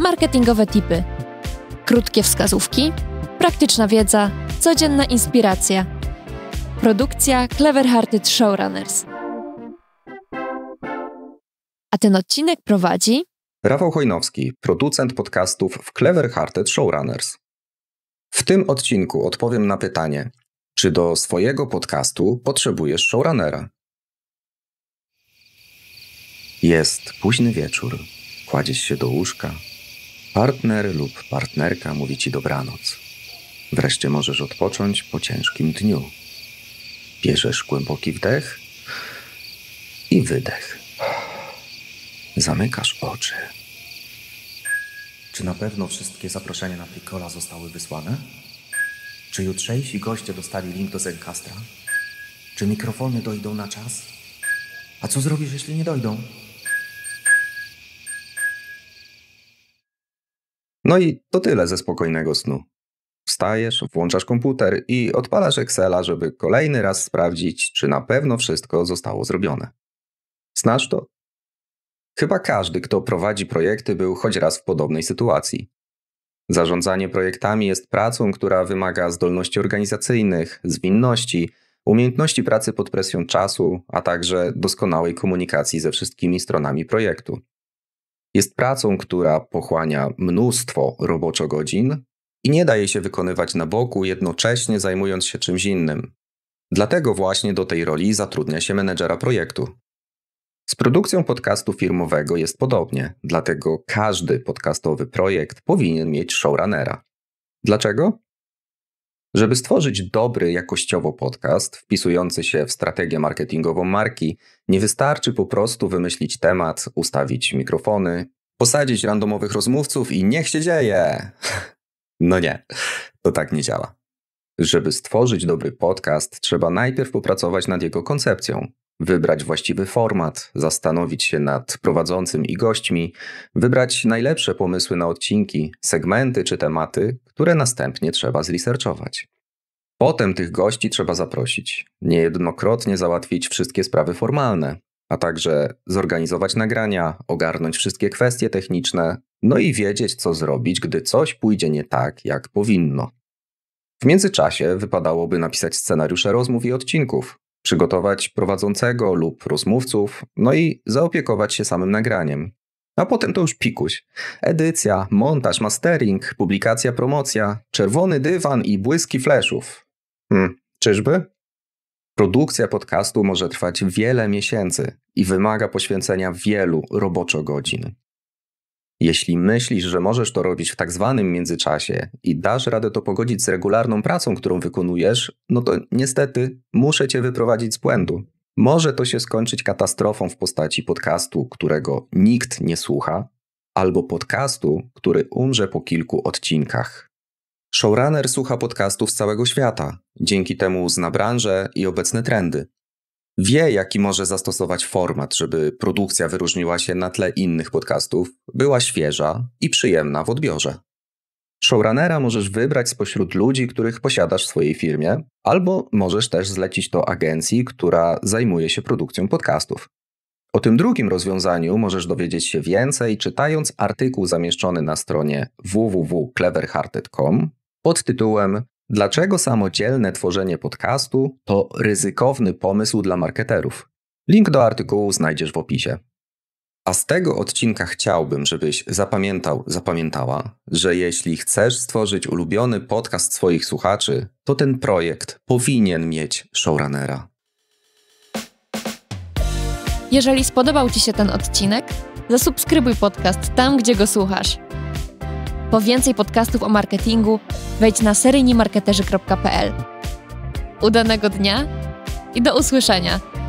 marketingowe tipy, krótkie wskazówki, praktyczna wiedza, codzienna inspiracja. Produkcja Clever Hearted Showrunners. A ten odcinek prowadzi Rafał Chojnowski, producent podcastów w Clever Hearted Showrunners. W tym odcinku odpowiem na pytanie, czy do swojego podcastu potrzebujesz showrunnera? Jest późny wieczór, kładziesz się do łóżka, Partner lub partnerka mówi ci dobranoc. Wreszcie możesz odpocząć po ciężkim dniu. Bierzesz głęboki wdech i wydech. Zamykasz oczy. Czy na pewno wszystkie zaproszenia na Piccola zostały wysłane? Czy jutrzejsi goście dostali link do Zencastra? Czy mikrofony dojdą na czas? A co zrobisz, jeśli nie dojdą? No i to tyle ze spokojnego snu. Wstajesz, włączasz komputer i odpalasz Excela, żeby kolejny raz sprawdzić, czy na pewno wszystko zostało zrobione. Znasz to? Chyba każdy, kto prowadzi projekty, był choć raz w podobnej sytuacji. Zarządzanie projektami jest pracą, która wymaga zdolności organizacyjnych, zwinności, umiejętności pracy pod presją czasu, a także doskonałej komunikacji ze wszystkimi stronami projektu. Jest pracą, która pochłania mnóstwo roboczo godzin i nie daje się wykonywać na boku, jednocześnie zajmując się czymś innym. Dlatego właśnie do tej roli zatrudnia się menedżera projektu. Z produkcją podcastu firmowego jest podobnie, dlatego każdy podcastowy projekt powinien mieć showrunnera. Dlaczego? Żeby stworzyć dobry jakościowo podcast, wpisujący się w strategię marketingową marki, nie wystarczy po prostu wymyślić temat, ustawić mikrofony, posadzić randomowych rozmówców i niech się dzieje. No nie, to tak nie działa. Żeby stworzyć dobry podcast, trzeba najpierw popracować nad jego koncepcją, wybrać właściwy format, zastanowić się nad prowadzącym i gośćmi, wybrać najlepsze pomysły na odcinki, segmenty czy tematy, które następnie trzeba zresearchować. Potem tych gości trzeba zaprosić, niejednokrotnie załatwić wszystkie sprawy formalne, a także zorganizować nagrania, ogarnąć wszystkie kwestie techniczne, no i wiedzieć, co zrobić, gdy coś pójdzie nie tak, jak powinno. W międzyczasie wypadałoby napisać scenariusze rozmów i odcinków, przygotować prowadzącego lub rozmówców, no i zaopiekować się samym nagraniem. A potem to już pikuś. Edycja, montaż, mastering, publikacja, promocja, czerwony dywan i błyski fleszów. Hmm, czyżby? Produkcja podcastu może trwać wiele miesięcy i wymaga poświęcenia wielu roboczo godzin. Jeśli myślisz, że możesz to robić w tak zwanym międzyczasie i dasz radę to pogodzić z regularną pracą, którą wykonujesz, no to niestety muszę cię wyprowadzić z błędu. Może to się skończyć katastrofą w postaci podcastu, którego nikt nie słucha, albo podcastu, który umrze po kilku odcinkach. Showrunner słucha podcastów z całego świata, dzięki temu zna branżę i obecne trendy wie, jaki może zastosować format, żeby produkcja wyróżniła się na tle innych podcastów, była świeża i przyjemna w odbiorze. Showrunnera możesz wybrać spośród ludzi, których posiadasz w swojej firmie, albo możesz też zlecić to agencji, która zajmuje się produkcją podcastów. O tym drugim rozwiązaniu możesz dowiedzieć się więcej, czytając artykuł zamieszczony na stronie www.cleverhearted.com pod tytułem Dlaczego samodzielne tworzenie podcastu to ryzykowny pomysł dla marketerów? Link do artykułu znajdziesz w opisie. A z tego odcinka chciałbym, żebyś zapamiętał, zapamiętała, że jeśli chcesz stworzyć ulubiony podcast swoich słuchaczy, to ten projekt powinien mieć showrunnera. Jeżeli spodobał Ci się ten odcinek, zasubskrybuj podcast tam, gdzie go słuchasz. Po więcej podcastów o marketingu wejdź na seryjnimarketerzy.pl. Udanego dnia i do usłyszenia!